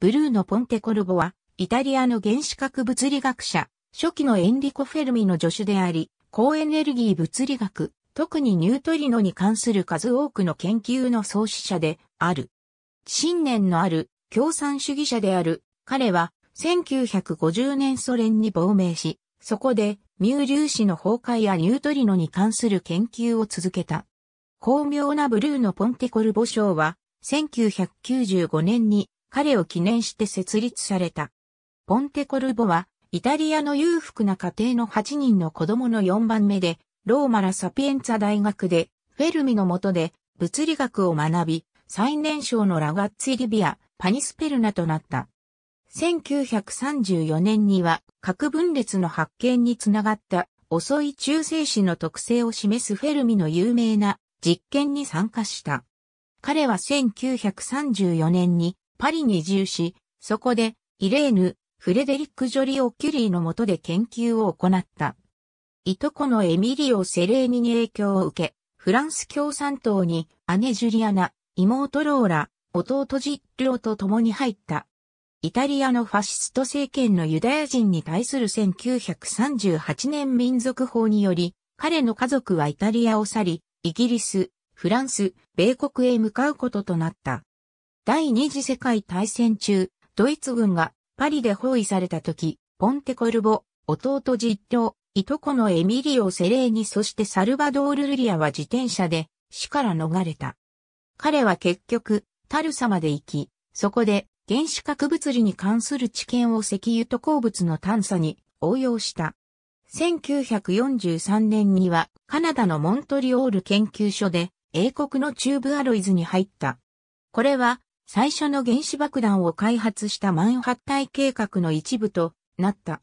ブルーノ・ポンテコルボは、イタリアの原子核物理学者、初期のエンリコ・フェルミの助手であり、高エネルギー物理学、特にニュートリノに関する数多くの研究の創始者である。信念のある共産主義者である、彼は1950年ソ連に亡命し、そこでミュー粒子の崩壊やニュートリノに関する研究を続けた。巧妙なブルーのポンテコルボ賞は1995年に彼を記念して設立された。ポンテコルボは、イタリアの裕福な家庭の8人の子供の4番目で、ローマラ・サピエンツァ大学で、フェルミの下で物理学を学び、最年少のラガッツィ・リビア、パニスペルナとなった。1934年には核分裂の発見につながった遅い中性子の特性を示すフェルミの有名な実験に参加した。彼は1934年にパリに移住し、そこで、イレーヌ、フレデリック・ジョリオ・キュリーの下で研究を行った。いとこのエミリオ・セレーニに影響を受け、フランス共産党に姉ジュリアナ、妹ローラ、弟ジッリオと共に入った。イタリアのファシスト政権のユダヤ人に対する1938年民族法により、彼の家族はイタリアを去り、イギリス、フランス、米国へ向かうこととなった。第二次世界大戦中、ドイツ軍がパリで包囲された時、ポンテコルボ、弟実況、いとこのエミリオ・セレーニそしてサルバドール・ルリアは自転車で死から逃れた。彼は結局、タルサまで行き、そこで原子核物理に関する知見を石油と鉱物の探査に応用した。1943年にはカナダのモントリオール研究所で英国のチューブアロイズに入った。これは最初の原子爆弾を開発したマンハッタイ計画の一部となった。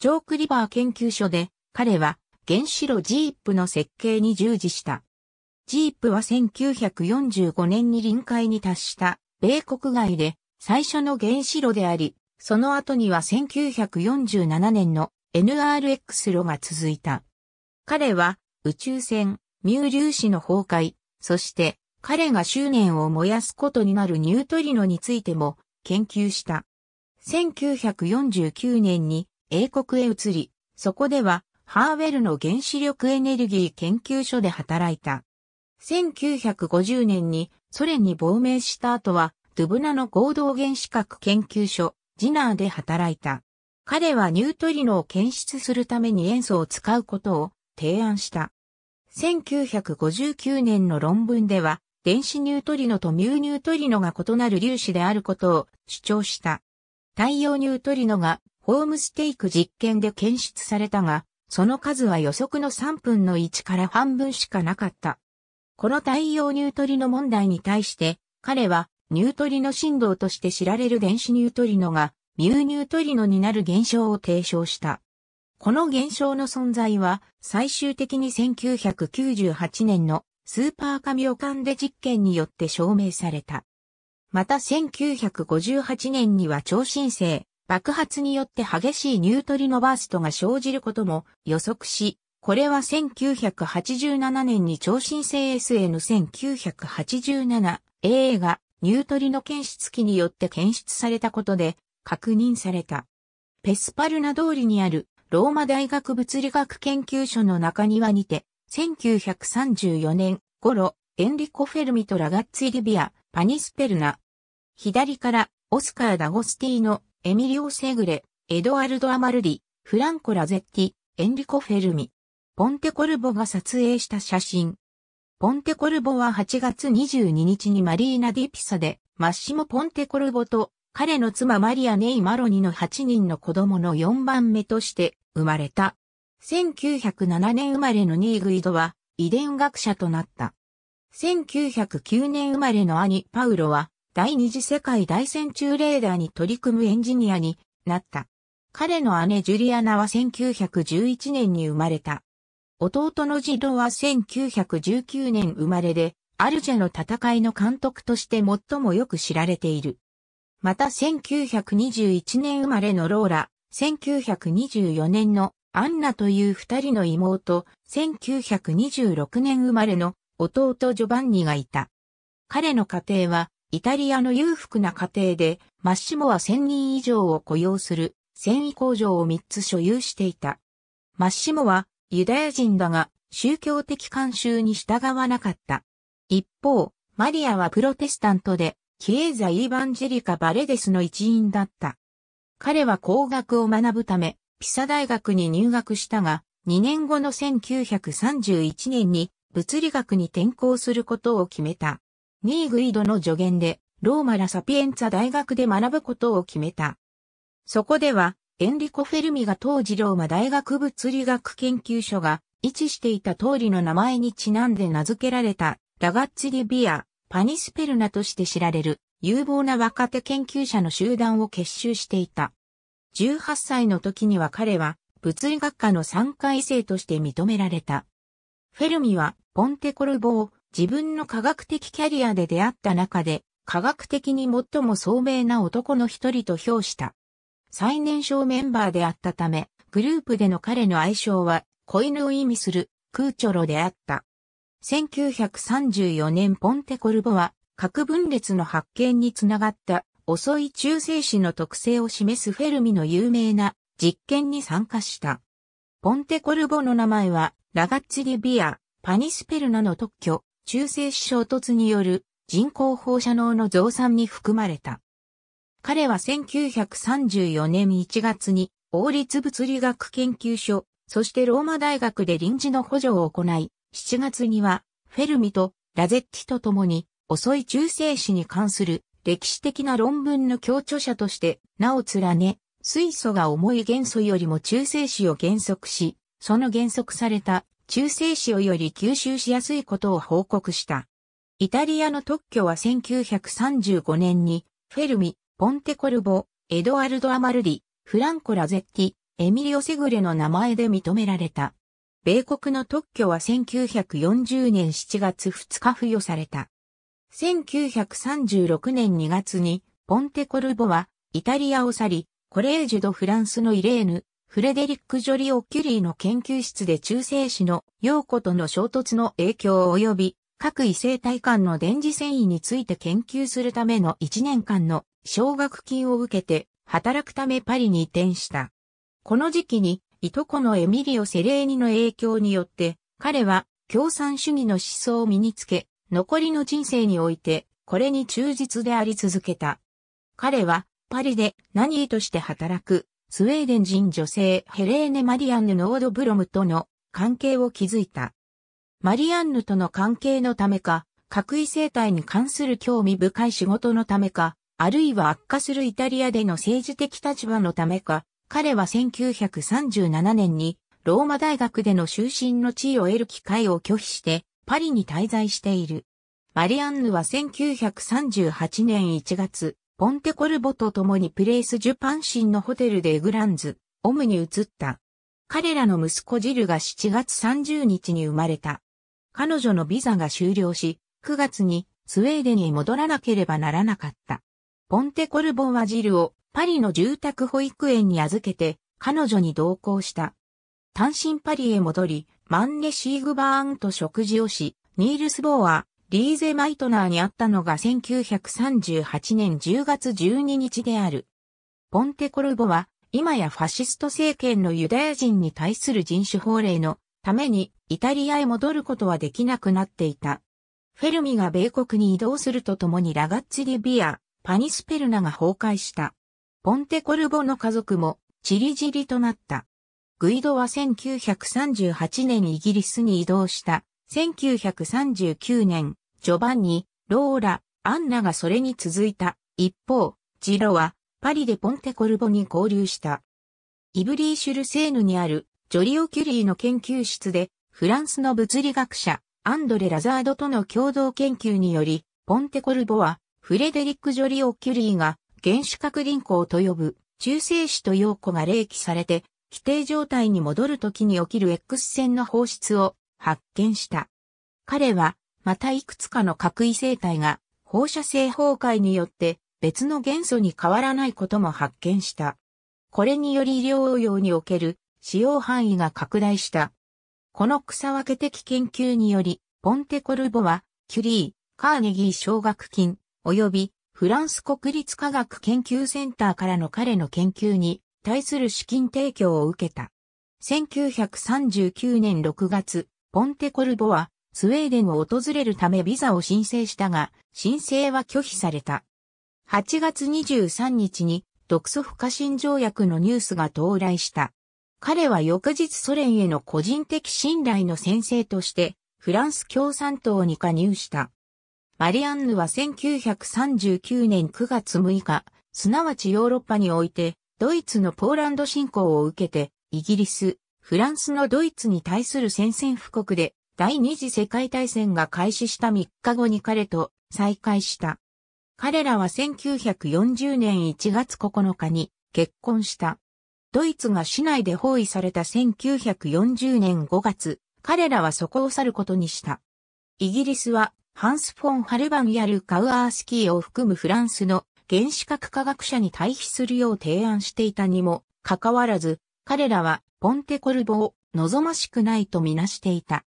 ジョークリバー研究所で彼は原子炉ジープの設計に従事した。ジープは1945年に臨界に達した米国外で最初の原子炉であり、その後には1947年の NRX 炉が続いた。彼は宇宙船、ミュー粒子の崩壊、そして彼が執念を燃やすことになるニュートリノについても研究した。1949年に英国へ移り、そこではハーウェルの原子力エネルギー研究所で働いた。1950年にソ連に亡命した後は、ドゥブナの合同原子核研究所、ジナーで働いた。彼はニュートリノを検出するために塩素を使うことを提案した。1959年の論文では、電子ニュートリノとミューニュートリノが異なる粒子であることを主張した。太陽ニュートリノがホームステイク実験で検出されたが、その数は予測の3分の1から半分しかなかった。この太陽ニュートリノ問題に対して、彼はニュートリノ振動として知られる電子ニュートリノがミューニュートリノになる現象を提唱した。この現象の存在は最終的に1998年のスーパー神オカンデ実験によって証明された。また1958年には超新星、爆発によって激しいニュートリノバーストが生じることも予測し、これは1987年に超新星 SN1987A がニュートリノ検出器によって検出されたことで確認された。ペスパルナ通りにあるローマ大学物理学研究所の中庭にて1934年頃、エンリコ・フェルミとラガッツィ・リビア、パニスペルナ。左から、オスカー・ダゴスティーノ、エミリオ・セグレ、エドワルド・アマルリ、フランコ・ラゼッティ、エンリコ・フェルミ。ポンテコルボが撮影した写真。ポンテコルボは8月22日にマリーナ・ディピサで、マッシモ・ポンテコルボと彼の妻マリア・ネイ・マロニの8人の子供の4番目として生まれた。1907年生まれのニーグイドは遺伝学者となった。1909年生まれの兄パウロは第二次世界大戦中レーダーに取り組むエンジニアになった。彼の姉ジュリアナは1911年に生まれた。弟のジドは1919年生まれで、アルジェの戦いの監督として最もよく知られている。また1921年生まれのローラ、1924年のアンナという二人の妹、1926年生まれの弟ジョバンニがいた。彼の家庭は、イタリアの裕福な家庭で、マッシモは1000人以上を雇用する繊維工場を3つ所有していた。マッシモはユダヤ人だが宗教的慣習に従わなかった。一方、マリアはプロテスタントで、キエーザ・イーバンジェリカ・バレデスの一員だった。彼は工学を学ぶため、ピサ大学に入学したが、2年後の1931年に物理学に転校することを決めた。ニーグイドの助言で、ローマ・ラ・サピエンツァ大学で学ぶことを決めた。そこでは、エンリコ・フェルミが当時ローマ大学物理学研究所が位置していた通りの名前にちなんで名付けられた、ラガッツ・リビア、パニスペルナとして知られる、有望な若手研究者の集団を結集していた。18歳の時には彼は物理学科の3回生として認められた。フェルミはポンテコルボを自分の科学的キャリアで出会った中で科学的に最も聡明な男の一人と評した。最年少メンバーであったため、グループでの彼の愛称は、子犬を意味する、クーチョロであった。1934年ポンテコルボは、核分裂の発見につながった遅い中性子の特性を示すフェルミの有名な実験に参加した。ポンテコルボの名前は、ラガッツリビア、パニスペルナの特許、中性子衝突による人工放射能の増産に含まれた。彼は1934年1月に王立物理学研究所、そしてローマ大学で臨時の補助を行い、7月にはフェルミとラゼッティと共に遅い中性子に関する歴史的な論文の協著者として名を連ね、水素が重い元素よりも中性子を減速し、その減速された中性子をより吸収しやすいことを報告した。イタリアの特許は1935年に、フェルミ、ポンテコルボ、エドワルド・アマルディ、フランコ・ラゼッティ、エミリオ・セグレの名前で認められた。米国の特許は1940年7月2日付与された。1936年2月にポンテコルボはイタリアを去り、コレージュド・フランスのイレーヌ、フレデリック・ジョリオ・キュリーの研究室で中性子の陽子との衝突の影響及び各異性体間の電磁繊維について研究するための1年間の奨学金を受けて働くためパリに移転した。この時期にいとこのエミリオ・セレーニの影響によって彼は共産主義の思想を身につけ残りの人生において、これに忠実であり続けた。彼は、パリで何として働く、スウェーデン人女性ヘレーネ・マリアンヌ・ノード・ブロムとの関係を築いた。マリアンヌとの関係のためか、核異生態に関する興味深い仕事のためか、あるいは悪化するイタリアでの政治的立場のためか、彼は1937年にローマ大学での終身の地位を得る機会を拒否して、パリに滞在している。マリアンヌは1938年1月、ポンテコルボと共にプレイス・ジュパンシンのホテルでエグランズ、オムに移った。彼らの息子ジルが7月30日に生まれた。彼女のビザが終了し、9月にスウェーデンに戻らなければならなかった。ポンテコルボはジルをパリの住宅保育園に預けて彼女に同行した。単身パリへ戻り、マンネ・シーグバーンと食事をし、ニールス・ボーは、リーゼ・マイトナーに会ったのが1938年10月12日である。ポンテコルボは、今やファシスト政権のユダヤ人に対する人種法令のためにイタリアへ戻ることはできなくなっていた。フェルミが米国に移動するとともにラガッツ・リビア、パニスペルナが崩壊した。ポンテコルボの家族もチリジリとなった。グイドは1938年イギリスに移動した。1939年、ジョバンニ、ローラ、アンナがそれに続いた。一方、ジロは、パリでポンテコルボに合流した。イブリー・シュルセーヌにある、ジョリオ・キュリーの研究室で、フランスの物理学者、アンドレ・ラザードとの共同研究により、ポンテコルボは、フレデリック・ジョリオ・キュリーが、原子核輪行と呼ぶ、中性子と陽子が冷気されて、規定状態に戻る時に起きる X 線の放出を発見した。彼は、またいくつかの核異性体が放射性崩壊によって別の元素に変わらないことも発見した。これにより医療用における使用範囲が拡大した。この草分け的研究により、ポンテコルボは、キュリー、カーネギー奨学金、及びフランス国立科学研究センターからの彼の研究に対する資金提供を受けた。1939年6月、ポンテコルボはスウェーデンを訪れるためビザを申請したが、申請は拒否された。8月23日に独ソ不可侵条約のニュースが到来した。彼は翌日ソ連への個人的信頼の先生としてフランス共産党に加入した。マリアンヌは1939年9月6日、すなわちヨーロッパにおいてドイツのポーランド侵攻を受けて、イギリス、フランスのドイツに対する宣戦布告で、第二次世界大戦が開始した3日後に彼と再会した。彼らは1940年1月9日に結婚した。ドイツが市内で包囲された1940年5月、彼らはそこを去ることにした。イギリスはハンス・フォン・ハルバンやル・カウアースキーを含むフランスの原子核科学者に対比するよう提案していたにも、かかわらず、彼らはポンテコルボを望ましくないとみなしていた。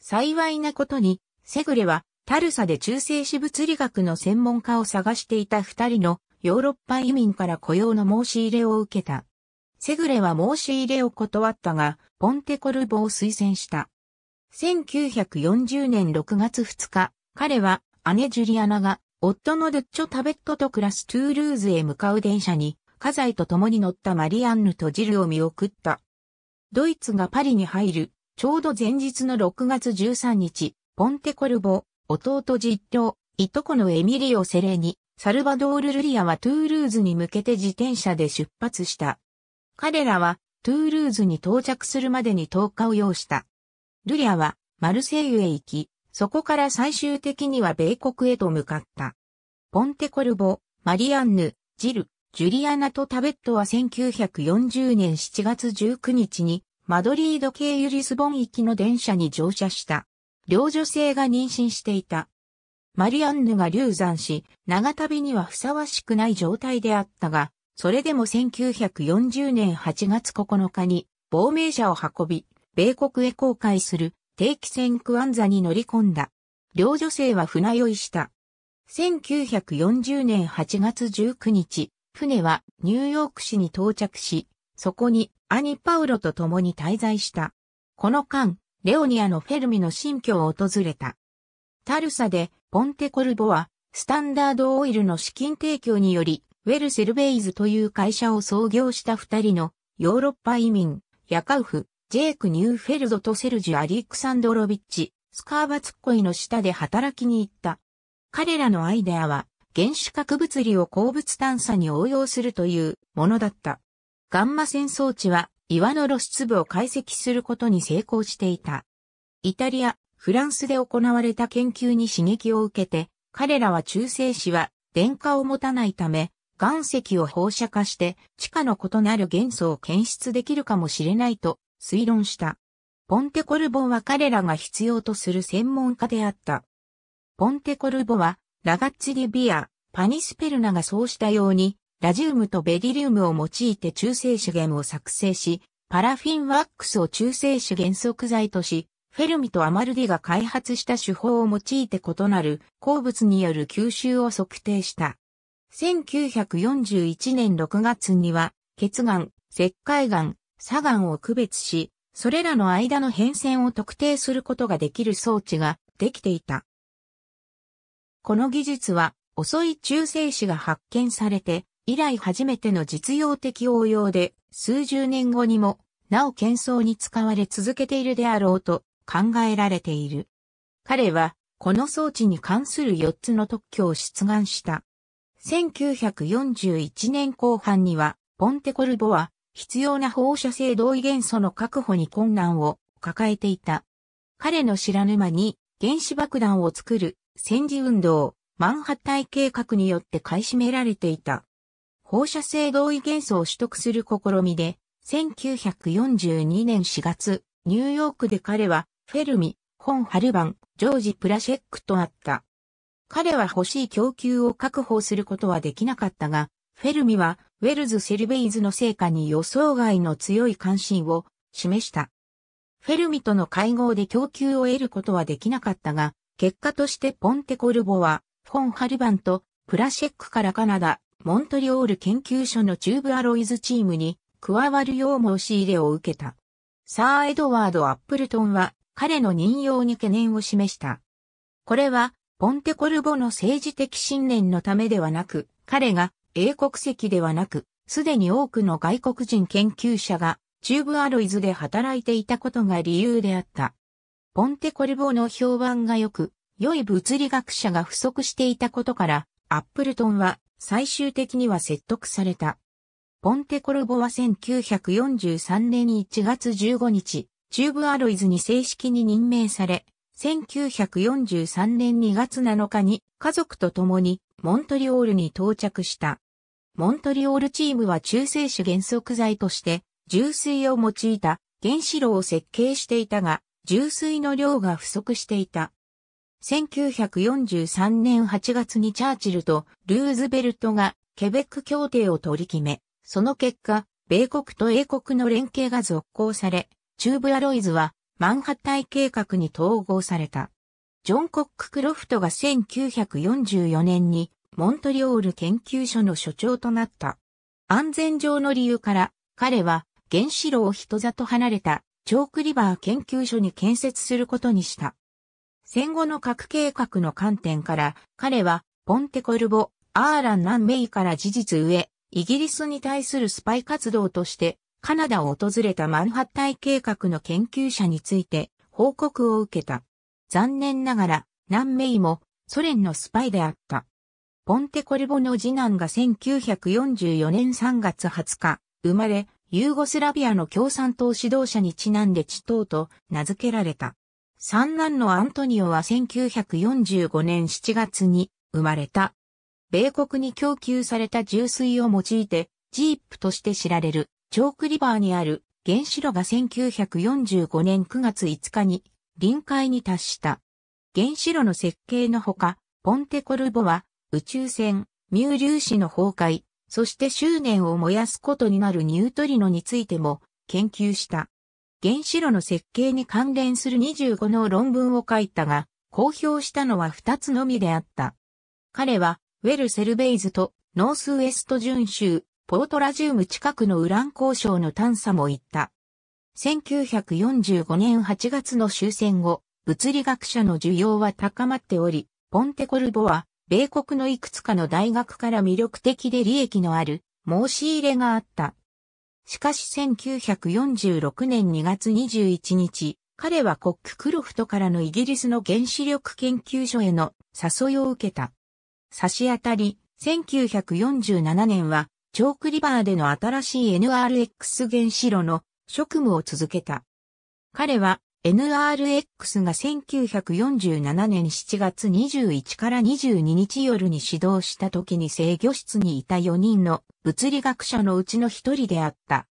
幸いなことに、セグレはタルサで中性子物理学の専門家を探していた二人のヨーロッパ移民から雇用の申し入れを受けた。セグレは申し入れを断ったが、ポンテコルボを推薦した。1940年6月2日、彼は姉ジュリアナが夫のルッチョ・タベットと暮らすトゥールーズへ向かう電車に、家財と共に乗ったマリアンヌとジルを見送った。ドイツがパリに入る、ちょうど前日の6月13日、ポンテコルボ、弟実況、いとこのエミリオ・セレに、サルバドール・ルリアはトゥールーズに向けて自転車で出発した。彼らは、トゥールーズに到着するまでに10日を要した。ルリアは、マルセイユへ行き、そこから最終的には米国へと向かった。ポンテコルボ、マリアンヌ、ジル、ジュリアナとタベットは1940年7月19日にマドリード経由リスボン行きの電車に乗車した。両女性が妊娠していた。マリアンヌが流産し、長旅にはふさわしくない状態であったが、それでも1940年8月9日に亡命者を運び、米国へ航海する定期船クアンザに乗り込んだ。両女性は船酔いした。1940年8月19日、船はニューヨーク市に到着し、そこに兄パウロと共に滞在した。この間、レオニアのフェルミの新居を訪れた。タルサでポンテコルボはスタンダードオイルの資金提供により、ウェルセルベイズという会社を創業した二人のヨーロッパ移民、ヤカウフ、ジェイク・ニューフェルドとセルジュ・アリクサンドロビッチ、スカーバツッコイの下で働きに行った。彼らのアイデアは、原子核物理を鉱物探査に応用するというものだった。ガンマ戦装置は岩の露出部を解析することに成功していた。イタリア、フランスで行われた研究に刺激を受けて、彼らは中性子は電荷を持たないため、岩石を放射化して地下の異なる元素を検出できるかもしれないと推論した。ポンテコルボは彼らが必要とする専門家であった。ポンテコルボは、ラガッツリビア、パニスペルナがそうしたように、ラジウムとベリリウムを用いて中性資源を作成し、パラフィンワックスを中性子原則剤とし、フェルミとアマルディが開発した手法を用いて異なる鉱物による吸収を測定した。1941年6月には、血岩、石灰岩、砂岩を区別し、それらの間の変遷を特定することができる装置ができていた。この技術は遅い中性子が発見されて以来初めての実用的応用で数十年後にもなお喧騒に使われ続けているであろうと考えられている。彼はこの装置に関する4つの特許を出願した。1941年後半にはポンテコルボは必要な放射性同位元素の確保に困難を抱えていた。彼の知らぬ間に原子爆弾を作る戦時運動、マンハッタイ計画によって買い占められていた。放射性同位元素を取得する試みで、1942年4月、ニューヨークで彼は、フェルミ、ホン・ハルバン、ジョージ・プラシェックと会った。彼は欲しい供給を確保することはできなかったが、フェルミは、ウェルズ・セルベイズの成果に予想外の強い関心を示した。フェルミとの会合で供給を得ることはできなかったが、結果としてポンテコルボは、フォン・ハルバンと、プラシェックからカナダ、モントリオール研究所のチューブアロイズチームに加わるよう申し入れを受けた。サー・エドワード・アップルトンは彼の任用に懸念を示した。これはポンテコルボの政治的信念のためではなく、彼が英国籍ではなく、すでに多くの外国人研究者がチューブアロイズで働いていたことが理由であった。ポンテコルボの評判が良く、良い物理学者が不足していたことから、アップルトンは最終的には説得された。ポンテコルボは1943年1月15日、チューブアロイズに正式に任命され、1943年2月7日に家族と共にモントリオールに到着した。モントリオールチームは中性子原則剤として、重水を用いた原子炉を設計していたが、重水の量が不足していた。1943年8月にチャーチルとルーズベルトがケベック協定を取り決め、その結果、米国と英国の連携が続行され、中部アロイズはマンハッタイ計画に統合された。ジョン・コック・クロフトが1944年にモントリオール研究所の所長となった。安全上の理由から、彼は原子炉を人里離れたチョークリバー研究所に建設することにした。戦後の核計画の観点から、彼はポンテコルボ、アーランン・メイから事実上、イギリスに対するスパイ活動として、カナダを訪れたマンハッタイ計画の研究者について報告を受けた。残念ながら、南メイもソ連のスパイであった。ポンテコルボの次男が1944年3月20日、生まれ、ユーゴスラビアの共産党指導者にちなんでチトーと名付けられた。三男のアントニオは1945年7月に生まれた。米国に供給された重水を用いて、ジープとして知られる、チョークリバーにある原子炉が1945年9月5日に臨界に達した。原子炉の設計のほか、ポンテコルボは宇宙船、ミュ粒子の崩壊、そして執念を燃やすことになるニュートリノについても研究した。原子炉の設計に関連する25の論文を書いたが、公表したのは2つのみであった。彼は、ウェル・セルベイズと、ノースウエスト準州、ポートラジウム近くのウラン交渉の探査も行った。1945年8月の終戦後、物理学者の需要は高まっており、ポンテコルボは米国のいくつかの大学から魅力的で利益のある申し入れがあった。しかし1946年2月21日、彼はコッククロフトからのイギリスの原子力研究所への誘いを受けた。差し当たり、1947年は、チョークリバーでの新しい NRX 原子炉の職務を続けた。彼は NRX が1947年7月21から22日夜に指導した時に制御室にいた4人の物理学者のうちの一人であった。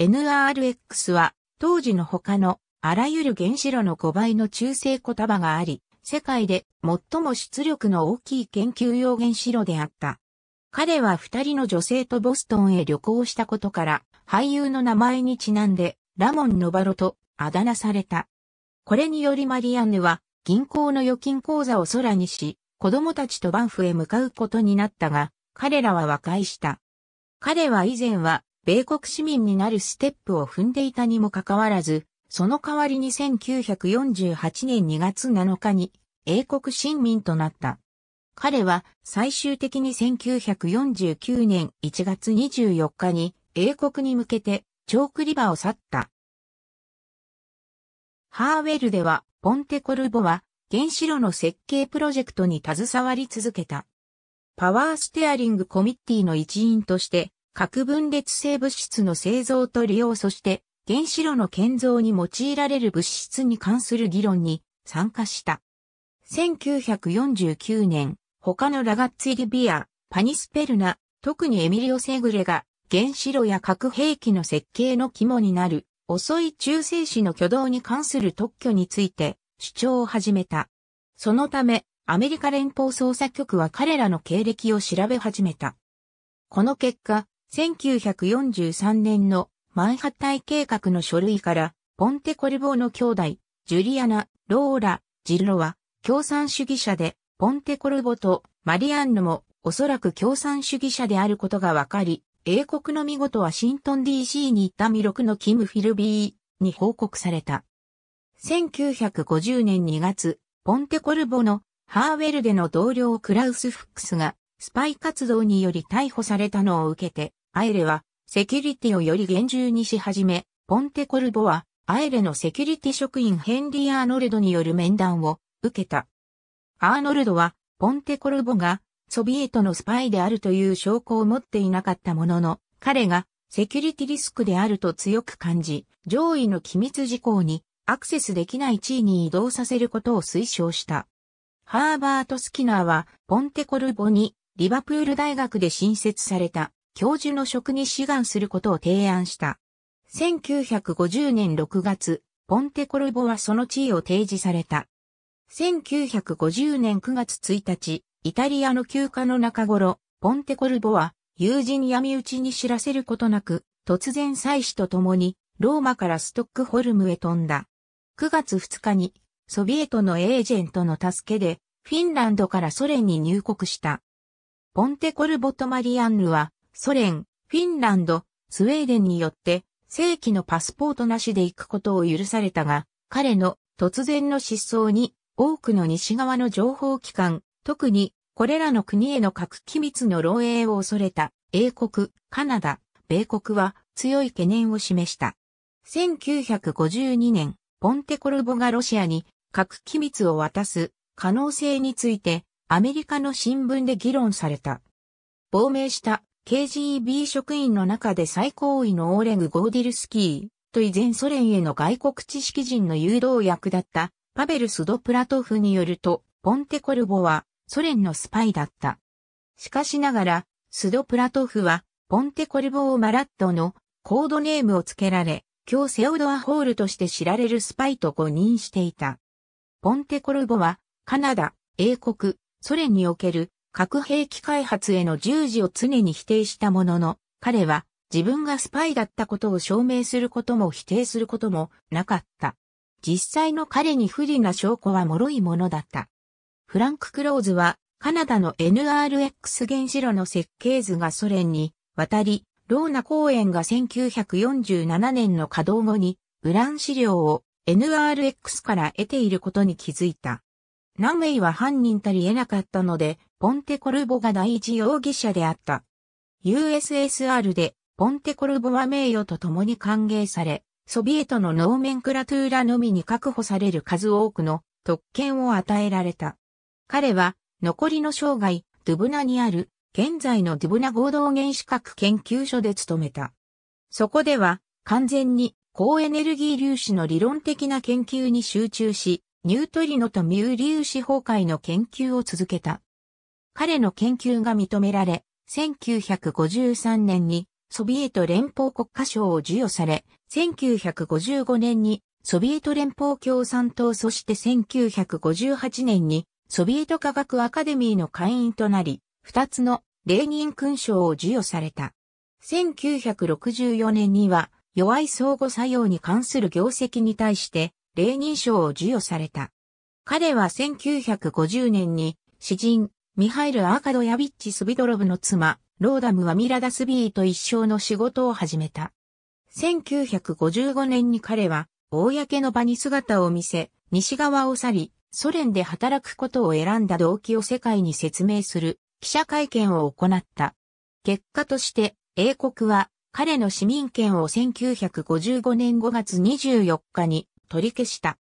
NRX は当時の他のあらゆる原子炉の5倍の中性言束があり、世界で最も出力の大きい研究用原子炉であった。彼は二人の女性とボストンへ旅行したことから、俳優の名前にちなんで、ラモン・ノバロとあだ名された。これによりマリアンヌは銀行の預金口座を空にし、子供たちとバンフへ向かうことになったが、彼らは和解した。彼は以前は、米国市民になるステップを踏んでいたにもかかわらず、その代わりに1948年2月7日に英国新民となった。彼は最終的に1949年1月24日に英国に向けてチョークリバを去った。ハーウェルでは、ポンテコルボは、原子炉の設計プロジェクトに携わり続けた。パワーステアリングコミッティの一員として、核分裂性物質の製造と利用そして、原子炉の建造に用いられる物質に関する議論に参加した。1949年、他のラガッツィリビア、パニスペルナ、特にエミリオ・セグレが原子炉や核兵器の設計の肝になる遅い中性子の挙動に関する特許について主張を始めた。そのため、アメリカ連邦捜査局は彼らの経歴を調べ始めた。この結果、1943年のマンハッタイ計画の書類から、ポンテコルボーの兄弟、ジュリアナ、ローラ、ジルロは、共産主義者で、ポンテコルボとマリアンヌも、おそらく共産主義者であることがわかり、英国の見事ワシントン DC に行った魅力のキム・フィルビーに報告された。1950年2月、ポンテコルボのハーウェルでの同僚クラウス・フックスがスパイ活動により逮捕されたのを受けて、アイレはセキュリティをより厳重にし始め、ポンテコルボはアイレのセキュリティ職員ヘンリー・アーノルドによる面談を受けた。アーノルドはポンテコルボがソビエトのスパイであるという証拠を持っていなかったものの、彼がセキュリティリスクであると強く感じ、上位の機密事項にアクセスできない地位に移動させることを推奨した。ハーバート・スキナーはポンテコルボにリバプール大学で新設された教授の職に志願することを提案した。1950年6月、ポンテコルボはその地位を提示された。1950年9月1日、イタリアの休暇の中頃、ポンテコルボは、友人闇討ちに知らせることなく、突然妻子と共に、ローマからストックホルムへ飛んだ。9月2日に、ソビエトのエージェントの助けで、フィンランドからソ連に入国した。ポンテコルボとマリアンヌは、ソ連、フィンランド、スウェーデンによって、正規のパスポートなしで行くことを許されたが、彼の突然の失踪に、多くの西側の情報機関、特に、これらの国への核機密の漏洩を恐れた英国、カナダ、米国は強い懸念を示した。1952年、ポンテコルボがロシアに核機密を渡す可能性についてアメリカの新聞で議論された。亡命した KGB 職員の中で最高位のオーレグ・ゴーディルスキーと以前ソ連への外国知識人の誘導役だったパベル・スドプラトフによると、ポンテコルボはソ連のスパイだった。しかしながら、スドプラトフは、ポンテコルボー・マラットのコードネームを付けられ、今日セオドア・ホールとして知られるスパイと誤認していた。ポンテコルボは、カナダ、英国、ソ連における核兵器開発への従事を常に否定したものの、彼は自分がスパイだったことを証明することも否定することもなかった。実際の彼に不利な証拠は脆いものだった。フランク・クローズは、カナダの NRX 原子炉の設計図がソ連に渡り、ローナ公園が1947年の稼働後に、ウラン資料を NRX から得ていることに気づいた。ナウェイは犯人たり得なかったので、ポンテコルボが第一容疑者であった。USSR で、ポンテコルボは名誉と共に歓迎され、ソビエトのノーメンクラトゥーラのみに確保される数多くの特権を与えられた。彼は、残りの生涯、ドゥブナにある、現在のドゥブナ合同原子核研究所で勤めた。そこでは、完全に高エネルギー粒子の理論的な研究に集中し、ニュートリノとミュー粒子崩壊の研究を続けた。彼の研究が認められ、1953年にソビエト連邦国家賞を授与され、1955年にソビエト連邦共産党そして1958年にソビエト科学アカデミーの会員となり、二つのレーニン勲章を授与された。1964年には、弱い相互作用に関する業績に対して、レーニン賞を授与された。彼は1950年に、詩人、ミハイル・アーカドヤビッチ・スビドロブの妻、ローダム・ワミラダスビーと一生の仕事を始めた。1955年に彼は、公の場に姿を見せ、西側を去り、ソ連で働くことを選んだ動機を世界に説明する記者会見を行った。結果として、英国は彼の市民権を1955年5月24日に取り消した。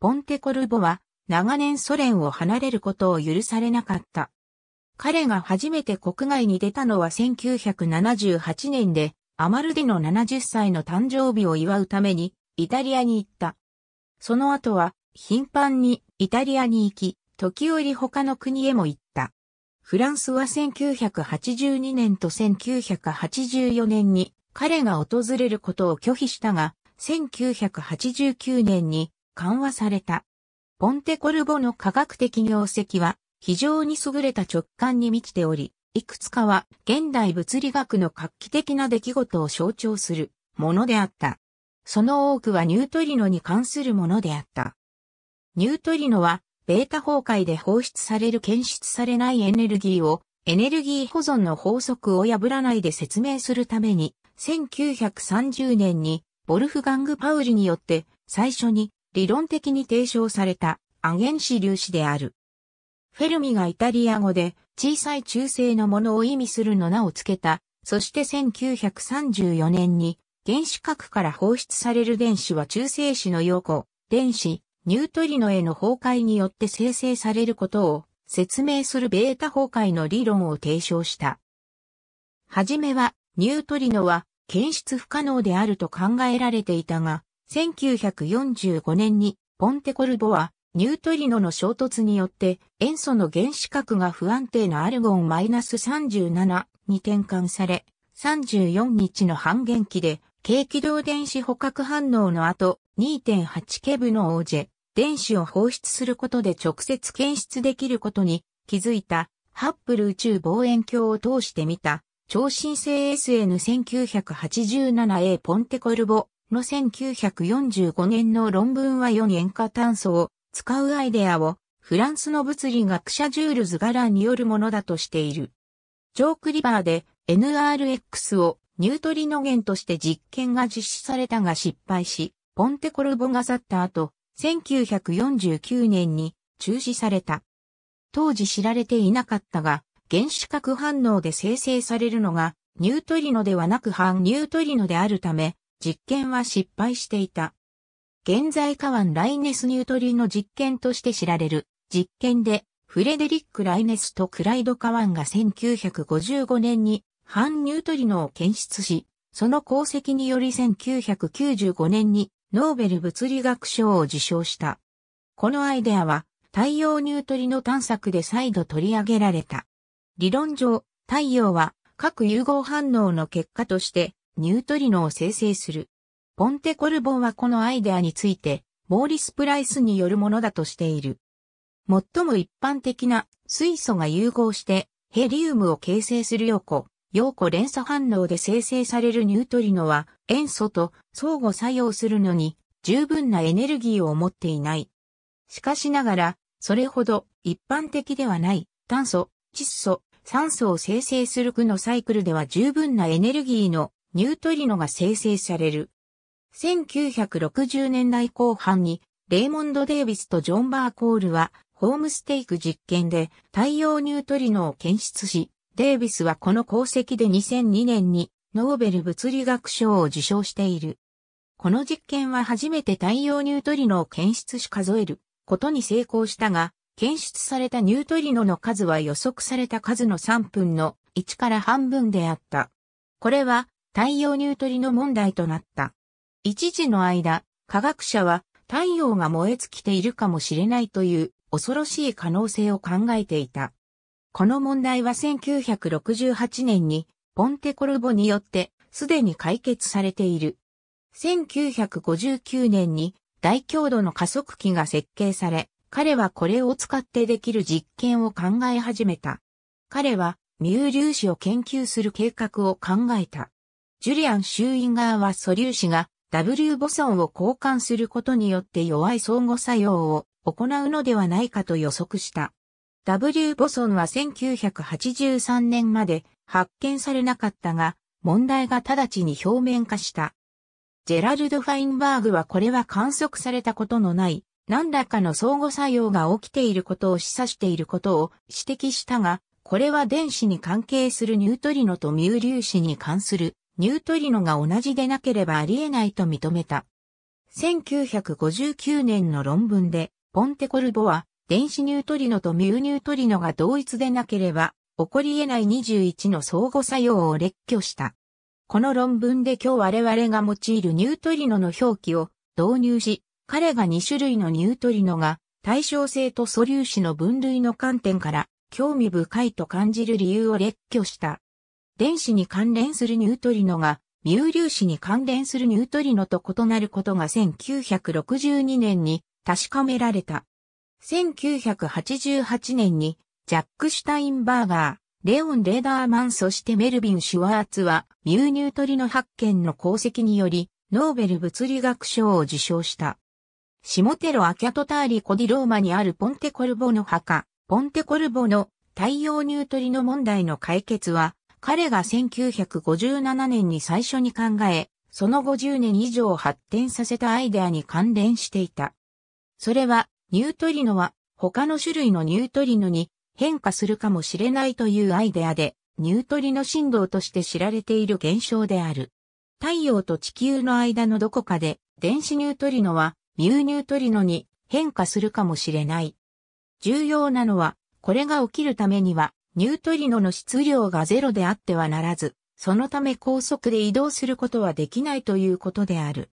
ポンテコルボは長年ソ連を離れることを許されなかった。彼が初めて国外に出たのは1978年で、アマルディの70歳の誕生日を祝うためにイタリアに行った。その後は頻繁にイタリアに行き、時折他の国へも行った。フランスは1982年と1984年に彼が訪れることを拒否したが、1989年に緩和された。ポンテコルボの科学的業績は非常に優れた直感に満ちており、いくつかは現代物理学の画期的な出来事を象徴するものであった。その多くはニュートリノに関するものであった。ニュートリノは、ベータ崩壊で放出される検出されないエネルギーを、エネルギー保存の法則を破らないで説明するために、1930年に、ボルフガング・パウリによって、最初に、理論的に提唱された、アゲンシ粒子である。フェルミがイタリア語で、小さい中性のものを意味するの名を付けた、そして1934年に、原子核から放出される電子は中性子の陽子、電子、ニュートリノへの崩壊によって生成されることを説明するベータ崩壊の理論を提唱した。はじめは、ニュートリノは検出不可能であると考えられていたが、1945年にポンテコルボはニュートリノの衝突によって塩素の原子核が不安定なアルゴンマイナス -37 に転換され、34日の半減期で軽軌道電子捕獲反応の後、2.8ケブのオージェ、電子を放出することで直接検出できることに気づいた、ハッブル宇宙望遠鏡を通して見た、超新星 SN1987A ポンテコルボの1945年の論文は4塩化炭素を使うアイデアをフランスの物理学者ジュールズ・ガランによるものだとしている。ジョークリバーで NRX をニュートリノ源として実験が実施されたが失敗し、ポンテコルボが去った後、1949年に中止された。当時知られていなかったが、原子核反応で生成されるのが、ニュートリノではなく反ニュートリノであるため、実験は失敗していた。現在カワン・ライネス・ニュートリノ実験として知られる実験で、フレデリック・ライネスとクライド・カワンが1955年に反ニュートリノを検出し、その功績により1995年にノーベル物理学賞を受賞した。このアイデアは太陽ニュートリノ探索で再度取り上げられた。理論上、太陽は各融合反応の結果としてニュートリノを生成する。ポンテコルボンはこのアイデアについて、モーリス・プライスによるものだとしている。最も一般的な水素が融合してヘリウムを形成する横、陽子連鎖反応で生成されるニュートリノは塩素と相互作用するのに十分なエネルギーを持っていない。しかしながら、それほど一般的ではない炭素、窒素、酸素を生成する区のサイクルでは十分なエネルギーのニュートリノが生成される。1960年代後半にレーモンド・デイビスとジョン・バーコールはホームステイク実験で太陽ニュートリノを検出し、デイビスはこの功績で2002年にノーベル物理学賞を受賞している。この実験は初めて太陽ニュートリノを検出し数えることに成功したが、検出されたニュートリノの数は予測された数の3分の1から半分であった。これは太陽ニュートリノ問題となった。一時の間、科学者は太陽が燃え尽きているかもしれないという恐ろしい可能性を考えていた。この問題は1968年にポンテコルボによってすでに解決されている。1959年に大強度の加速器が設計され、彼はこれを使ってできる実験を考え始めた。彼は、ミュー粒子を研究する計画を考えた。ジュリアン・シューインガーは素粒子が W ボソンを交換することによって弱い相互作用を行うのではないかと予測した。W ボソンは1983年まで発見されなかったが、問題が直ちに表面化した。ジェラルド・ファインバーグはこれは観測されたことのない何らかの相互作用が起きていることを示唆していることを指摘したが、これは電子に関係するニュートリノとミュー粒子に関するニュートリノが同じでなければありえないと認めた。1959年の論文で、ポンテコルボは電子ニュートリノとミューニュートリノが同一でなければ、起こり得ない21の相互作用を列挙した。この論文で今日我々が用いるニュートリノの表記を導入し、彼が2種類のニュートリノが対称性と素粒子の分類の観点から興味深いと感じる理由を列挙した。電子に関連するニュートリノが、ミュー粒子に関連するニュートリノと異なることが1962年に確かめられた。1988年にジャック・シュタインバーガー、レオン・レーダーマンそしてメルビン・シュワーツはミュューーニトリの発見の功績によりノーベル物理学賞を受賞した。シモテロアキャトターリコディローマにあるポンテコルボの墓、ポンテコルボの太陽ニュートリノ問題の解決は、彼が1957年に最初に考え、その50年以上発展させたアイデアに関連していた。それは、ニュートリノは他の種類のニュートリノに変化するかもしれないというアイデアで、ニュートリノ振動として知られている現象である。太陽と地球の間のどこかで、電子ニュートリノはミューニュートリノに変化するかもしれない。重要なのは、これが起きるためには、ニュートリノの質量がゼロであってはならず、そのため高速で移動することはできないということである。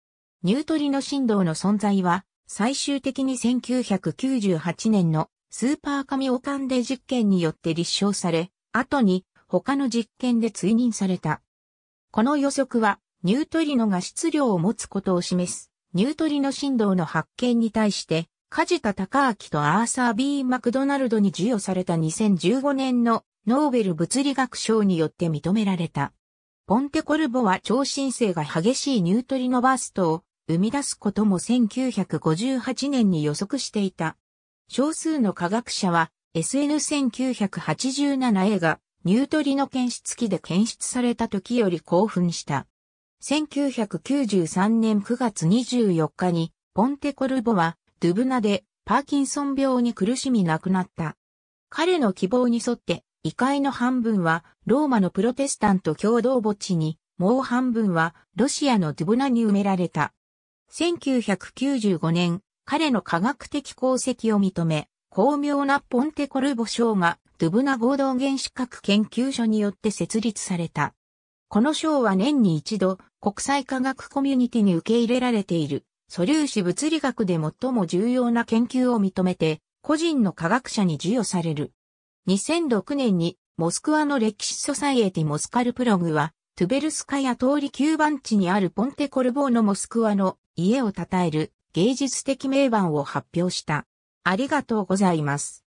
ニュートリノ振動の存在は、最終的に1998年のスーパーミオカンデ実験によって立証され、後に他の実験で追認された。この予測は、ニュートリノが質量を持つことを示す、ニュートリノ振動の発見に対して、梶田隆明とアーサー・ B・ マクドナルドに授与された2015年のノーベル物理学賞によって認められた。ポンテコルボは超新星が激しいニュートリノバーストを生み出すことも1958年に予測していた。少数の科学者は SN1987 映画ニュートリノ検出器で検出された時より興奮した。1993年9月24日にポンテコルボはドゥブナでパーキンソン病に苦しみ亡くなった。彼の希望に沿って異界の半分はローマのプロテスタント共同墓地にもう半分はロシアのドゥブナに埋められた。1995年、彼の科学的功績を認め、巧妙なポンテコルボ賞がドゥブナ合同原子核研究所によって設立された。この賞は年に一度国際科学コミュニティに受け入れられている素粒子物理学で最も重要な研究を認めて個人の科学者に授与される。2006年にモスクワの歴史ソサイエティモスカルプログはトゥベルスカヤ通り9番地にあるポンテコルボーのモスクワの家を称える芸術的名盤を発表した。ありがとうございます。